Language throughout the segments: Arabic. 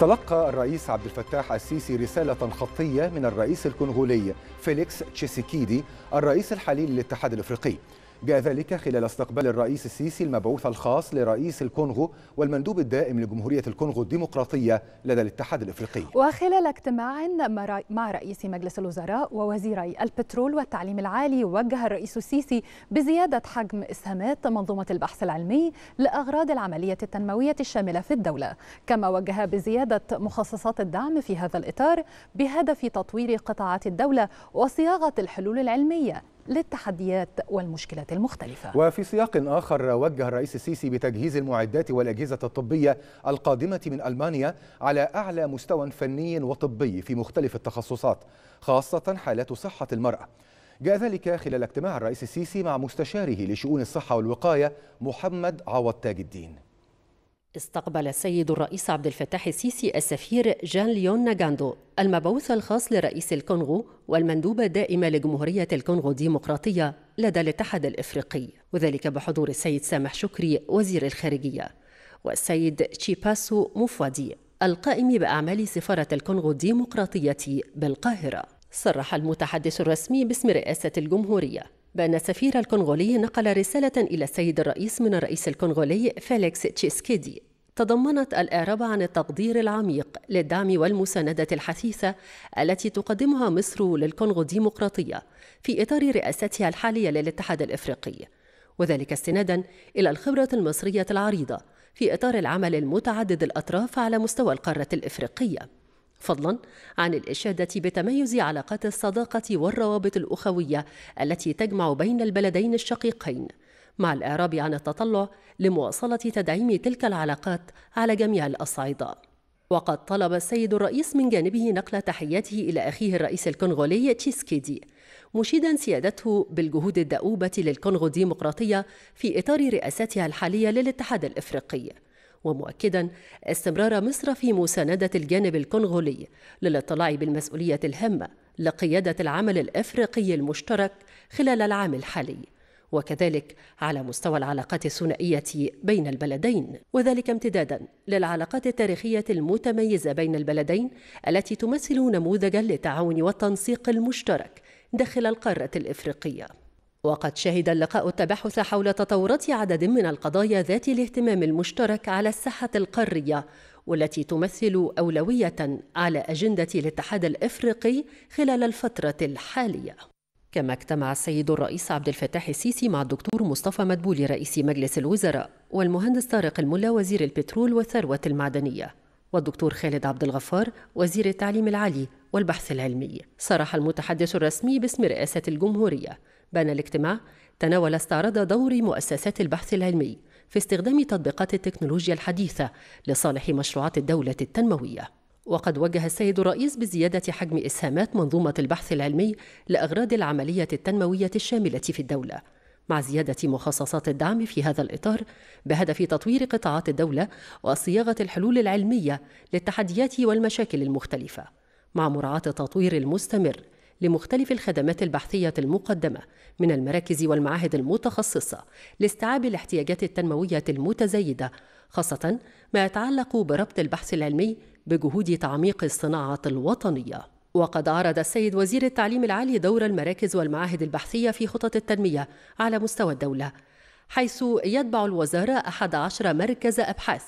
تلقى الرئيس عبد الفتاح السيسي رسالة خطية من الرئيس الكونغولي فيليكس تشيسيكيدي الرئيس الحالي للاتحاد الافريقي جاء ذلك خلال استقبال الرئيس السيسي المبعوث الخاص لرئيس الكونغو والمندوب الدائم لجمهورية الكونغو الديمقراطية لدى الاتحاد الإفريقي وخلال اجتماع مع رئيس مجلس الوزراء ووزيري البترول والتعليم العالي وجه الرئيس السيسي بزيادة حجم إسهامات منظومة البحث العلمي لأغراض العملية التنموية الشاملة في الدولة كما وجه بزيادة مخصصات الدعم في هذا الإطار بهدف تطوير قطاعات الدولة وصياغة الحلول العلمية للتحديات والمشكلات المختلفة وفي سياق آخر وجه الرئيس السيسي بتجهيز المعدات والأجهزة الطبية القادمة من ألمانيا على أعلى مستوى فني وطبي في مختلف التخصصات خاصة حالات صحة المرأة جاء ذلك خلال اجتماع الرئيس السيسي مع مستشاره لشؤون الصحة والوقاية محمد عوض تاج الدين استقبل السيد الرئيس عبد الفتاح السيسي السفير جان ليون ناغاندو المبعوث الخاص لرئيس الكونغو والمندوب الدائم لجمهورية الكونغو الديمقراطية لدى الاتحاد الإفريقي وذلك بحضور السيد سامح شكري وزير الخارجية والسيد تشيباسو موفوادي القائم بأعمال سفارة الكونغو الديمقراطية بالقاهرة صرح المتحدث الرسمي باسم رئاسة الجمهورية بأن السفير الكونغولي نقل رسالة إلى السيد الرئيس من الرئيس الكونغولي فيليكس تشيسكيدي تضمنت الإعراب عن التقدير العميق للدعم والمساندة الحثيثة التي تقدمها مصر للكونغو الديمقراطية في إطار رئاستها الحالية للاتحاد الإفريقي وذلك استنادا إلى الخبرة المصرية العريضة في إطار العمل المتعدد الأطراف على مستوى القارة الإفريقية فضلا عن الإشادة بتميز علاقات الصداقة والروابط الأخوية التي تجمع بين البلدين الشقيقين مع الإعراب عن التطلع لمواصلة تدعيم تلك العلاقات على جميع الأصعدة وقد طلب السيد الرئيس من جانبه نقل تحياته إلى أخيه الرئيس الكونغولي تشيسكيدي مشيدا سيادته بالجهود الدؤوبة للكونغو الديمقراطية في إطار رئاستها الحالية للاتحاد الإفريقي ومؤكدا استمرار مصر في مساندة الجانب الكونغولي للاطلاع بالمسؤولية الهامة لقيادة العمل الإفريقي المشترك خلال العام الحالي وكذلك على مستوى العلاقات الثنائية بين البلدين وذلك امتدادا للعلاقات التاريخية المتميزة بين البلدين التي تمثل نموذجا للتعاون والتنسيق المشترك داخل القارة الإفريقية وقد شهد اللقاء التباحث حول تطورات عدد من القضايا ذات الاهتمام المشترك على الساحة القارية والتي تمثل أولوية على أجندة الاتحاد الإفريقي خلال الفترة الحالية كما اجتمع السيد الرئيس عبد الفتاح السيسي مع الدكتور مصطفى مدبولي رئيس مجلس الوزراء والمهندس طارق الملا وزير البترول والثروة المعدنية والدكتور خالد عبد الغفار وزير التعليم العالي والبحث العلمي صرح المتحدث الرسمي باسم رئاسة الجمهورية بان الاجتماع تناول استعراض دور مؤسسات البحث العلمي في استخدام تطبيقات التكنولوجيا الحديثة لصالح مشروعات الدولة التنموية وقد وجه السيد الرئيس بزيادة حجم إسهامات منظومة البحث العلمي لأغراض العملية التنموية الشاملة في الدولة مع زيادة مخصصات الدعم في هذا الإطار بهدف تطوير قطاعات الدولة وصياغة الحلول العلمية للتحديات والمشاكل المختلفة مع مراعاة التطوير المستمر لمختلف الخدمات البحثية المقدمة من المراكز والمعاهد المتخصصة لاستيعاب الاحتياجات التنموية المتزايدة خاصة ما يتعلق بربط البحث العلمي بجهود تعميق الصناعة الوطنية وقد عرض السيد وزير التعليم العالي دور المراكز والمعاهد البحثية في خطط التنمية على مستوى الدولة حيث يتبع الوزارة 11 مركز أبحاث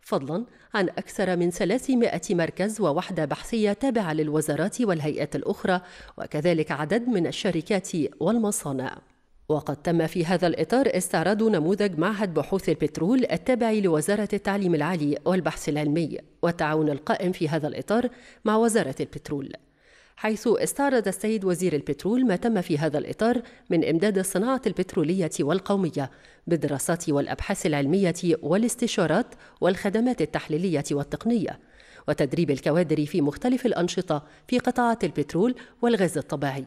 فضلا عن أكثر من 300 مركز ووحدة بحثية تابعة للوزارات والهيئات الأخرى وكذلك عدد من الشركات والمصانع وقد تم في هذا الإطار استعراض نموذج معهد بحوث البترول التابع لوزارة التعليم العالي والبحث العلمي والتعاون القائم في هذا الإطار مع وزارة البترول حيث استعرض السيد وزير البترول ما تم في هذا الإطار من إمداد الصناعة البترولية والقومية بالدراسات والأبحاث العلمية والاستشارات والخدمات التحليلية والتقنية وتدريب الكوادر في مختلف الأنشطة في قطاعات البترول والغاز الطبيعي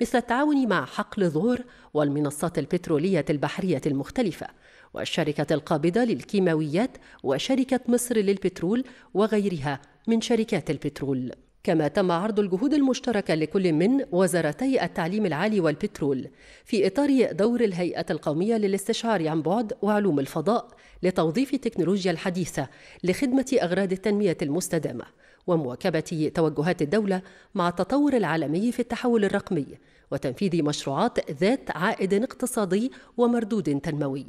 مثل التعاون مع حقل ظهر والمنصات البترولية البحرية المختلفة والشركة القابضة للكيماويات وشركة مصر للبترول وغيرها من شركات البترول كما تم عرض الجهود المشتركة لكل من وزارتي التعليم العالي والبترول في إطار دور الهيئة القومية للاستشعار عن بعد وعلوم الفضاء لتوظيف التكنولوجيا الحديثة لخدمة أغراض التنمية المستدامة ومواكبة توجهات الدولة مع التطور العالمي في التحول الرقمي وتنفيذ مشروعات ذات عائد اقتصادي ومردود تنموي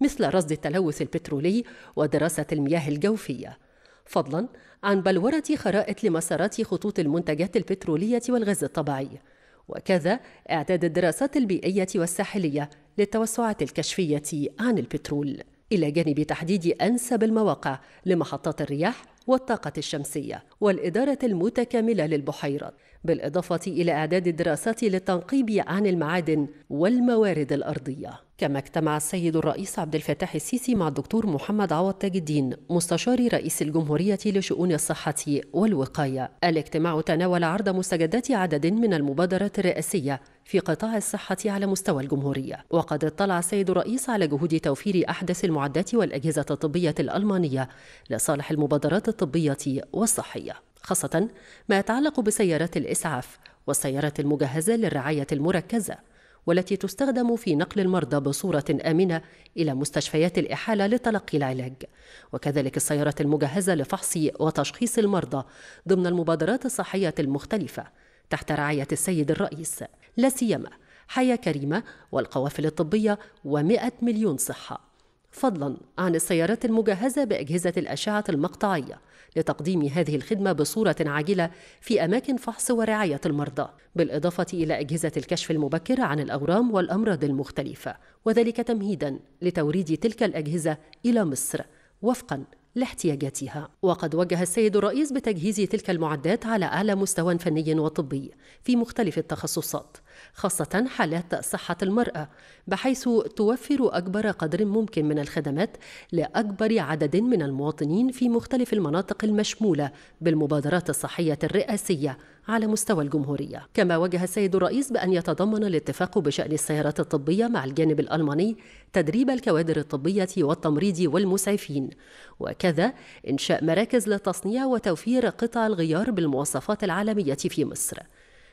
مثل رصد التلوث البترولي ودراسة المياه الجوفية فضلا عن بلورة خرائط لمسارات خطوط المنتجات البترولية والغاز الطبيعي وكذا إعداد الدراسات البيئية والساحلية للتوسعات الكشفية عن البترول إلى جانب تحديد أنسب المواقع لمحطات الرياح والطاقة الشمسية والإدارة المتكاملة للبحيرات بالإضافة إلى إعداد الدراسات للتنقيب عن المعادن والموارد الأرضية كما اجتمع السيد الرئيس عبد الفتاح السيسي مع الدكتور محمد عوض تاج الدين مستشار رئيس الجمهورية لشؤون الصحة والوقاية الاجتماع تناول عرض مستجدات عدد من المبادرات الرئاسية في قطاع الصحة على مستوى الجمهورية وقد اطلع السيد الرئيس على جهود توفير أحدث المعدات والأجهزة الطبية الألمانية لصالح المبادرات الطبية والصحية خاصة ما يتعلق بسيارات الإسعاف والسيارات المجهزة للرعاية المركزة والتي تستخدم في نقل المرضى بصورة آمنة إلى مستشفيات الإحالة لتلقي العلاج، وكذلك السيارات المجهزة لفحص وتشخيص المرضى ضمن المبادرات الصحية المختلفة تحت رعاية السيد الرئيس لا سيما حياة كريمة والقوافل الطبية ومئة مليون صحة فضلا عن السيارات المجهزة بأجهزة الأشعة المقطعية لتقديم هذه الخدمة بصورة عاجلة في أماكن فحص ورعاية المرضى بالإضافة إلى أجهزة الكشف المبكر عن الأورام والأمراض المختلفة وذلك تمهيدا لتوريد تلك الأجهزة إلى مصر وفقا لاحتياجاتها وقد وجه السيد الرئيس بتجهيز تلك المعدات على أعلى مستوى فني وطبي في مختلف التخصصات خاصة حالات صحة المرأة بحيث توفر أكبر قدر ممكن من الخدمات لأكبر عدد من المواطنين في مختلف المناطق المشمولة بالمبادرات الصحية الرئاسية على مستوى الجمهورية كما وجه السيد الرئيس بأن يتضمن الاتفاق بشأن السيارات الطبية مع الجانب الألماني تدريب الكوادر الطبية والتمريض والمسعفين وكذا إنشاء مراكز للتصنيع وتوفير قطع الغيار بالمواصفات العالمية في مصر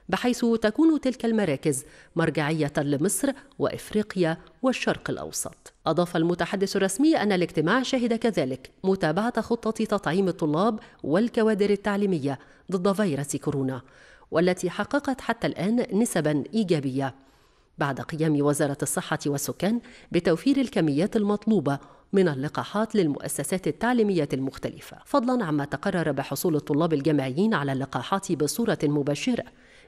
بحيث تكون تلك المراكز مرجعية لمصر وإفريقيا والشرق الأوسط. أضاف المتحدث الرسمي أن الاجتماع شهد كذلك متابعة خطة تطعيم الطلاب والكوادر التعليمية ضد فيروس كورونا، والتي حققت حتى الآن نسبا إيجابية. بعد قيام وزارة الصحة والسكان بتوفير الكميات المطلوبة من اللقاحات للمؤسسات التعليمية المختلفة، فضلا عما تقرر بحصول الطلاب الجامعيين على اللقاحات بصورة مباشرة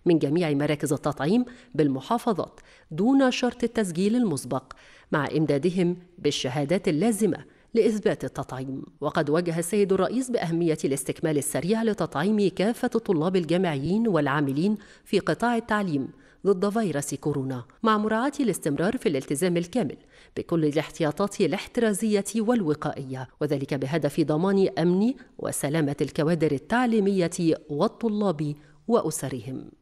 من جميع مراكز التطعيم بالمحافظات دون شرط التسجيل المسبق مع إمدادهم بالشهادات اللازمة لإثبات التطعيم وقد وجه السيد الرئيس بأهمية الاستكمال السريع لتطعيم كافة الطلاب الجامعيين والعاملين في قطاع التعليم ضد فيروس كورونا مع مراعاة الاستمرار في الالتزام الكامل بكل الاحتياطات الاحترازية والوقائية وذلك بهدف ضمان أمن وسلامة الكوادر التعليمية والطلاب وأسرهم